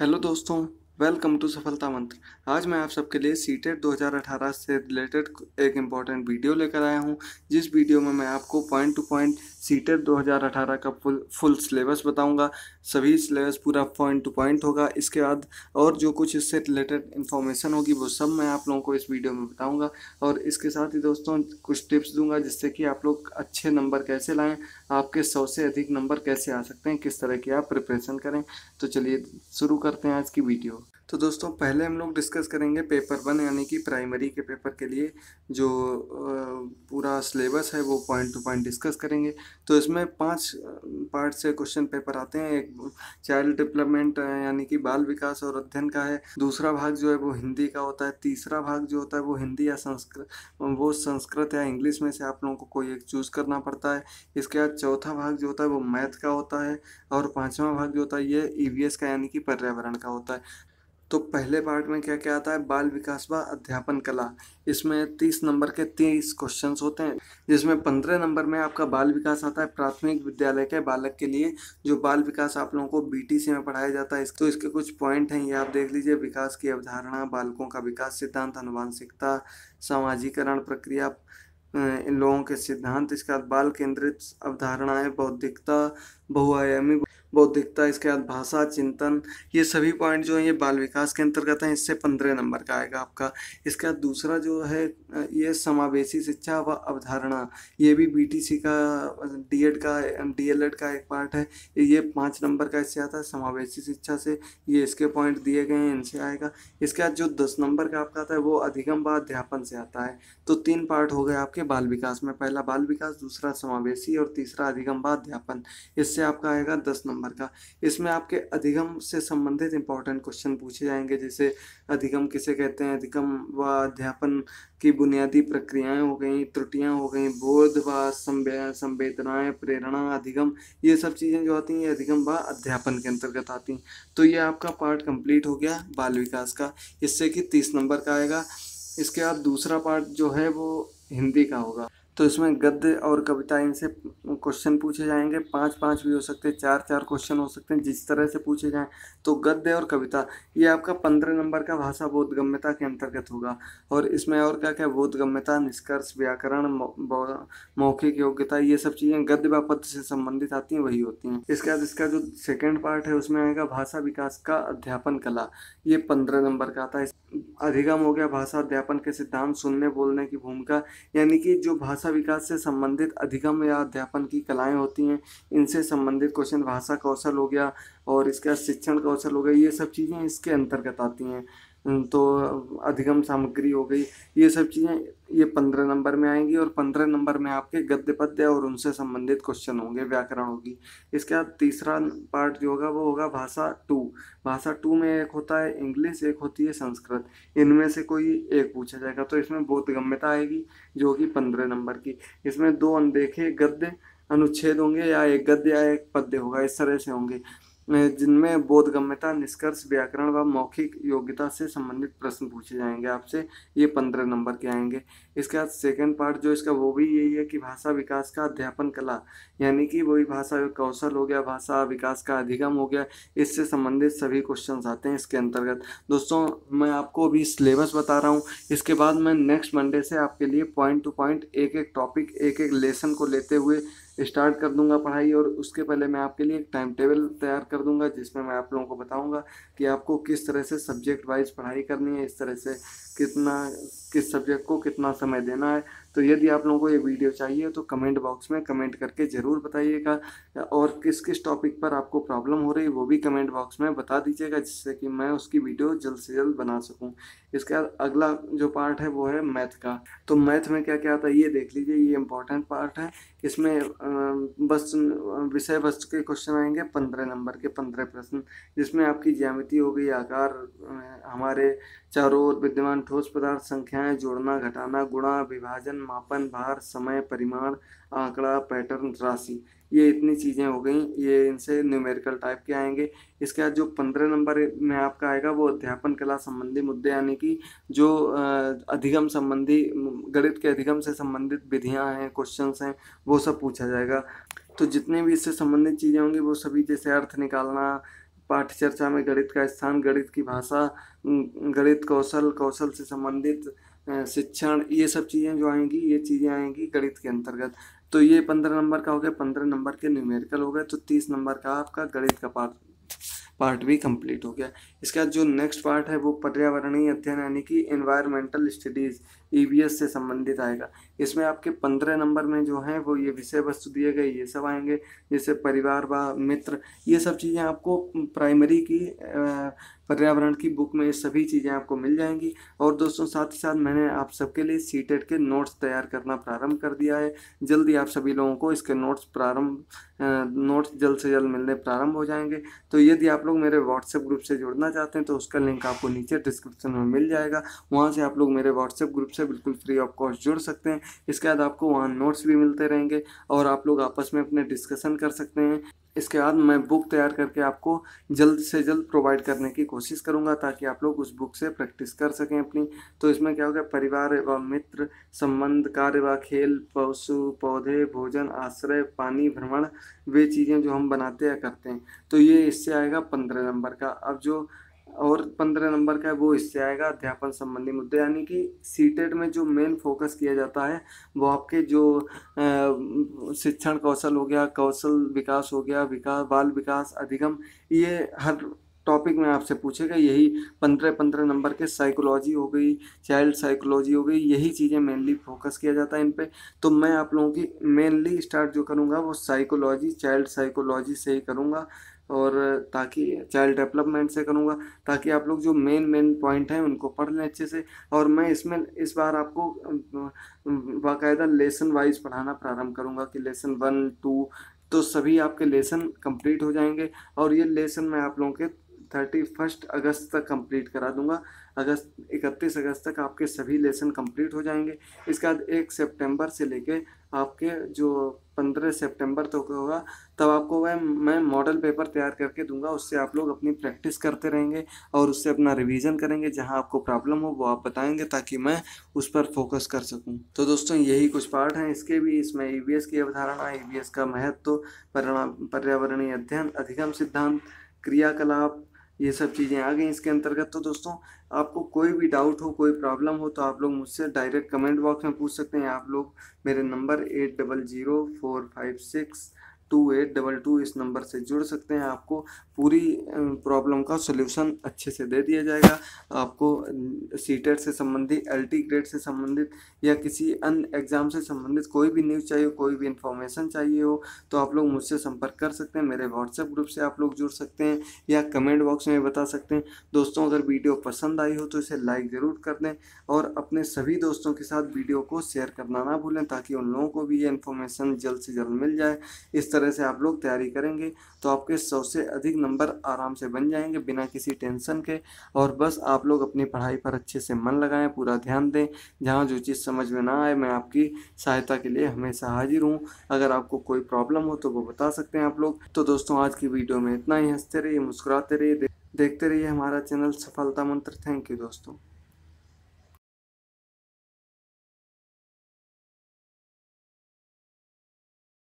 hello दोस्तों welcome to सफलता मंत्र आज मैं आप सबके लिए सी टेट e दो से रिलेटेड एक इम्पॉर्टेंट वीडियो लेकर आया हूँ जिस वीडियो में मैं आपको पॉइंट टू पॉइंट सीटेट 2018 का फुल फुल सिलेबस बताऊंगा सभी सिलेबस पूरा पॉइंट टू पॉइंट होगा इसके बाद और जो कुछ इससे रिलेटेड इन्फॉर्मेशन होगी वो सब मैं आप लोगों को इस वीडियो में बताऊंगा और इसके साथ ही दोस्तों कुछ टिप्स दूंगा जिससे कि आप लोग अच्छे नंबर कैसे लाएँ आपके सौ से अधिक नंबर कैसे आ सकते हैं किस तरह की आप प्रिपरेशन करें तो चलिए शुरू करते हैं आज की वीडियो तो दोस्तों पहले हम लोग डिस्कस करेंगे पेपर वन यानी कि प्राइमरी के पेपर के लिए जो पूरा सिलेबस है वो पॉइंट टू पॉइंट डिस्कस करेंगे तो इसमें पांच पार्ट से क्वेश्चन पेपर आते हैं एक चाइल्ड डेवलपमेंट यानी कि बाल विकास और अध्ययन का है दूसरा भाग जो है वो हिंदी का होता है तीसरा भाग जो होता है वो हिंदी या संस्कृत वो संस्कृत या इंग्लिश में से आप लोगों को कोई एक चूज़ करना पड़ता है इसके बाद चौथा भाग जो होता है वो मैथ का होता है और पाँचवा भाग जो होता है ये ई e का यानी कि पर्यावरण का होता है तो पहले पार्ट में क्या क्या आता है बाल विकास व अध्यापन कला इसमें तीस नंबर के तीस क्वेश्चंस होते हैं जिसमें पंद्रह नंबर में आपका बाल विकास आता है प्राथमिक विद्यालय के बालक के लिए जो बाल विकास आप लोगों को बीटीसी में पढ़ाया जाता है तो इसके कुछ पॉइंट हैं ये आप देख लीजिए विकास की अवधारणा बालकों का विकास सिद्धांत अनुवांशिकता समाजीकरण प्रक्रिया इन लोगों के सिद्धांत इसके बाद बाल केंद्रित अवधारणाएं बौद्धिकता बहुआयामी बौद्धिकता इसके बाद भाषा चिंतन ये सभी पॉइंट जो हैं ये बाल विकास के अंतर्गत हैं इससे पंद्रह नंबर का आएगा आपका इसके बाद दूसरा जो है ये समावेशी शिक्षा व अवधारणा ये भी बीटीसी का डीएड का डीएलएड का एक पार्ट है ये पाँच नंबर का इससे आता है समावेशी शिक्षा से ये इसके पॉइंट दिए गए हैं इनसे आएगा इसके बाद जो दस नंबर का आपका आता है वो अधिगम व अध्यापन से आता है तो तीन पार्ट हो गए आपके बाल विकास में पहला बाल विकास दूसरा समावेशी और तीसरा अधिगम व अध्यापन इससे आपका आएगा दस नंबर नंबर का इसमें आपके अधिगम से संबंधित इंपॉर्टेंट क्वेश्चन पूछे जाएंगे जैसे अधिगम किसे कहते हैं अधिगम व अध्यापन की बुनियादी प्रक्रियाएं हो गई त्रुटियां हो गई बोध व संवेदनाएं प्रेरणा अधिगम ये सब चीज़ें जो आती हैं अधिगम व अध्यापन के अंतर्गत आती हैं तो ये आपका पार्ट कंप्लीट हो गया बाल विकास का इससे कि तीस नंबर का आएगा इसके बाद दूसरा पार्ट जो है वो हिंदी का होगा तो इसमें गद्य और कविता इनसे क्वेश्चन पूछे जाएंगे पाँच पाँच भी हो सकते हैं चार चार क्वेश्चन हो सकते हैं जिस तरह से पूछे जाएं तो गद्य और कविता ये आपका पंद्रह नंबर का भाषा बोधगम्यता के अंतर्गत होगा और इसमें और क्या क्या बोधगम्यता निष्कर्ष व्याकरण मौखिक योग्यता ये सब चीज़ें गद्य व पद से संबंधित आती हैं वही होती हैं इसके बाद इसका जो सेकेंड पार्ट है उसमें आएगा भाषा विकास का अध्यापन कला ये पंद्रह नंबर का आता है अधिगम हो गया भाषा अध्यापन के सिद्धांत सुनने बोलने की भूमिका यानी कि जो भाषा विकास से संबंधित अधिगम या अध्यापन की कलाएं होती हैं इनसे संबंधित क्वेश्चन भाषा कौशल हो गया और इसका शिक्षण कौशल हो गया ये सब चीज़ें इसके अंतर्गत आती हैं हम्म, तो अधिगम सामग्री हो गई ये सब चीज़ें ये पंद्रह नंबर में आएंगी और पंद्रह नंबर में आपके गद्य पद्य और उनसे संबंधित क्वेश्चन होंगे व्याकरण होगी इसके बाद तीसरा पार्ट जो होगा वो होगा भाषा टू भाषा टू में एक होता है इंग्लिश एक होती है संस्कृत इनमें से कोई एक पूछा जाएगा तो इसमें बहुत गम्यता आएगी जो कि पंद्रह नंबर की इसमें दो अनदेखे गद्य अनुच्छेद होंगे या एक गद्य या एक पद्य होगा इस तरह से होंगे जिनमें बोधगम्यता निष्कर्ष व्याकरण व मौखिक योग्यता से संबंधित प्रश्न पूछे जाएंगे आपसे ये पंद्रह नंबर के आएंगे इसके बाद सेकंड पार्ट जो इसका वो भी यही है कि भाषा विकास का अध्यापन कला यानी कि वही भाषा कौशल हो गया भाषा विकास का अधिगम हो गया इससे संबंधित सभी क्वेश्चन आते हैं इसके अंतर्गत दोस्तों मैं आपको अभी सिलेबस बता रहा हूँ इसके बाद मैं नेक्स्ट मंडे से आपके लिए पॉइंट टू पॉइंट एक एक टॉपिक एक एक लेसन को लेते हुए स्टार्ट कर दूंगा पढ़ाई और उसके पहले मैं आपके लिए एक टाइम टेबल तैयार कर दूंगा जिसमें मैं आप लोगों को बताऊंगा कि आपको किस तरह से सब्जेक्ट वाइज पढ़ाई करनी है इस तरह से कितना किस सब्जेक्ट को कितना समय देना है तो यदि आप लोगों को ये वीडियो चाहिए तो कमेंट बॉक्स में कमेंट करके ज़रूर बताइएगा और किस किस टॉपिक पर आपको प्रॉब्लम हो रही है वो भी कमेंट बॉक्स में बता दीजिएगा जिससे कि मैं उसकी वीडियो जल्द से जल्द बना सकूं इसके बाद अगला जो पार्ट है वो है मैथ का तो मैथ में क्या क्या आता है ये देख लीजिए ये इंपॉर्टेंट पार्ट है इसमें बस विषय वस्तु के क्वेश्चन आएंगे पंद्रह नंबर के पंद्रह प्रश्न जिसमें आपकी ज्यामिति हो गई आकार हमारे चारों ओर विद्यमान ठोस पदार्थ संख्याएं जोड़ना घटाना गुणा विभाजन मापन भार समय परिमाण आंकड़ा पैटर्न राशि ये इतनी चीज़ें हो गई ये इनसे न्यूमेरिकल टाइप के आएंगे इसके बाद जो पंद्रह नंबर में आपका आएगा वो अध्यापन कला संबंधी मुद्दे यानी कि जो अधिगम संबंधी गणित के अधिगम से संबंधित विधियां हैं क्वेश्चंस हैं वो सब पूछा जाएगा तो जितने भी इससे संबंधित चीज़ें होंगी वो सभी जैसे अर्थ निकालना पाठ चर्चा में गणित का स्थान गणित की भाषा गणित कौशल कौशल से संबंधित शिक्षण ये सब चीज़ें जो आएंगी ये चीज़ें आएंगी गणित के अंतर्गत तो ये पंद्रह नंबर का हो गया पंद्रह नंबर के न्यूमेरिकल हो गए तो तीस नंबर का आपका गणित का पाठ पार्ट भी कंप्लीट हो गया इसके बाद जो नेक्स्ट पार्ट है वो पर्यावरणीय अध्ययन यानी कि इन्वायरमेंटल स्टडीज़ ई से संबंधित आएगा इसमें आपके पंद्रह नंबर में जो हैं वो ये विषय वस्तु दिए गए ये सब आएंगे जैसे परिवार व मित्र ये सब चीज़ें आपको प्राइमरी की पर्यावरण की बुक में ये सभी चीज़ें आपको मिल जाएंगी और दोस्तों साथ ही साथ मैंने आप सबके लिए सी e के नोट्स तैयार करना प्रारंभ कर दिया है जल्दी आप सभी लोगों को इसके नोट्स प्रारंभ नोट्स जल्द से जल्द मिलने प्रारंभ हो जाएंगे तो यदि आप आप लोग मेरे व्हाट्सएप ग्रुप से जुड़ना चाहते हैं तो उसका लिंक आपको नीचे डिस्क्रिप्शन में मिल जाएगा वहाँ से आप लोग मेरे व्हाट्सएप ग्रुप से बिल्कुल फ्री ऑफ कॉस्ट जुड़ सकते हैं इसके बाद आपको वहाँ नोट्स भी मिलते रहेंगे और आप लोग आपस में अपने डिस्कशन कर सकते हैं इसके बाद मैं बुक तैयार करके आपको जल्द से जल्द प्रोवाइड करने की कोशिश करूँगा ताकि आप लोग उस बुक से प्रैक्टिस कर सकें अपनी तो इसमें क्या होगा परिवार व मित्र संबंध कार्य व खेल पशु पौधे भोजन आश्रय पानी भ्रमण वे चीज़ें जो हम बनाते या करते हैं तो ये इससे आएगा पंद्रह नंबर का अब जो और पंद्रह नंबर का है वो इससे आएगा अध्यापन संबंधी मुद्दे यानी कि सीटेट e में जो मेन फोकस किया जाता है वो आपके जो शिक्षण कौशल हो गया कौशल विकास हो गया विकास बाल विकास अधिगम ये हर टॉपिक में आपसे पूछेगा यही पंद्रह पंद्रह नंबर के साइकोलॉजी हो गई चाइल्ड साइकोलॉजी हो गई यही चीज़ें मेनली फोकस किया जाता है इन पर तो मैं आप लोगों की मेनली स्टार्ट जो करूँगा वो साइकोलॉजी चाइल्ड साइकोलॉजी से ही करूँगा और ताकि चाइल्ड डेवलपमेंट से करूँगा ताकि आप लोग जो मेन मेन पॉइंट हैं उनको पढ़ लें अच्छे से और मैं इसमें इस बार आपको बाकायदा लेसन वाइज पढ़ाना प्रारंभ करूँगा कि लेसन वन टू तो सभी आपके लेसन कंप्लीट हो जाएंगे और ये लेसन मैं आप लोगों के थर्टी फर्स्ट अगस्त तक कंप्लीट करा दूंगा अगस्त इकतीस अगस्त तक आपके सभी लेसन कंप्लीट हो जाएंगे इसके बाद एक सितंबर से लेके आपके जो पंद्रह सितंबर तक तो होगा तब आपको वह मैं मॉडल पेपर तैयार करके दूंगा उससे आप लोग अपनी प्रैक्टिस करते रहेंगे और उससे अपना रिवीजन करेंगे जहां आपको प्रॉब्लम हो वो आप बताएंगे ताकि मैं उस पर फोकस कर सकूं तो दोस्तों यही कुछ पार्ट हैं इसके भी इसमें ई e की अवधारणा ई e का महत्व तो पर्यावरणीय अध्ययन अधिगम सिद्धांत क्रियाकलाप ये सब चीज़ें आ गई इसके अंतर्गत तो दोस्तों आपको कोई भी डाउट हो कोई प्रॉब्लम हो तो आप लोग मुझसे डायरेक्ट कमेंट बॉक्स में पूछ सकते हैं आप लोग मेरे number eight double zero four five six two eight double two इस नंबर से जुड़ सकते हैं आपको पूरी प्रॉब्लम का सोल्यूशन अच्छे से दे दिया जाएगा आपको सीटेट से संबंधित एल ग्रेड से संबंधित या किसी अन्य एग्ज़ाम से संबंधित कोई भी न्यूज़ चाहिए कोई भी इन्फॉर्मेशन चाहिए हो तो आप लोग मुझसे संपर्क कर सकते हैं मेरे व्हाट्सएप ग्रुप से आप लोग जुड़ सकते हैं या कमेंट बॉक्स में बता सकते हैं दोस्तों अगर वीडियो पसंद आई हो तो इसे लाइक ज़रूर कर दें और अपने सभी दोस्तों के साथ वीडियो को शेयर करना ना भूलें ताकि उन लोगों को भी ये इन्फॉर्मेशन जल्द से जल्द मिल जाए इस तरह से आप लोग तैयारी करेंगे तो आपके सौ से अधिक नंबर आराम से बन जाएंगे बिना किसी टेंशन के और बस आप लोग अपनी पढ़ाई पर अच्छे से मन लगाएं पूरा ध्यान दें जहाँ जो चीज़ समझ में ना आए मैं आपकी सहायता के लिए हमेशा हाजिर हूँ अगर आपको कोई प्रॉब्लम हो तो वो बता सकते हैं आप लोग तो दोस्तों आज की वीडियो में इतना ही हंसते रहिए मुस्कुराते रहिए देखते रहिए हमारा चैनल सफलता मंत्र थैंक यू दोस्तों